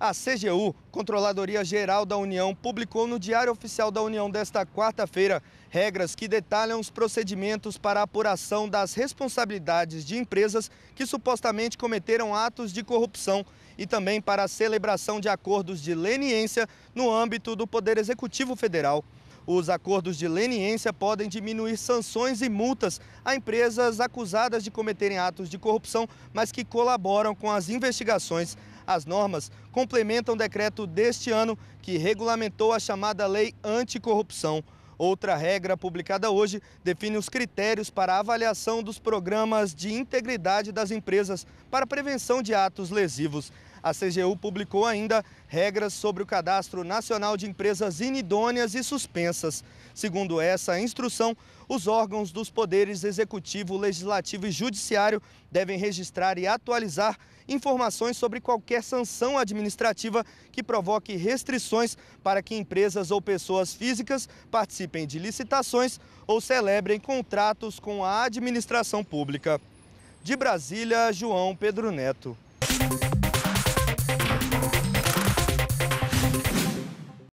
A CGU, Controladoria Geral da União, publicou no Diário Oficial da União desta quarta-feira regras que detalham os procedimentos para a apuração das responsabilidades de empresas que supostamente cometeram atos de corrupção e também para a celebração de acordos de leniência no âmbito do Poder Executivo Federal. Os acordos de leniência podem diminuir sanções e multas a empresas acusadas de cometerem atos de corrupção, mas que colaboram com as investigações. As normas complementam o decreto deste ano que regulamentou a chamada Lei Anticorrupção. Outra regra publicada hoje define os critérios para avaliação dos programas de integridade das empresas para prevenção de atos lesivos a CGU publicou ainda regras sobre o cadastro nacional de empresas inidôneas e suspensas. Segundo essa instrução, os órgãos dos poderes executivo, legislativo e judiciário devem registrar e atualizar informações sobre qualquer sanção administrativa que provoque restrições para que empresas ou pessoas físicas participem de licitações ou celebrem contratos com a administração pública. De Brasília, João Pedro Neto.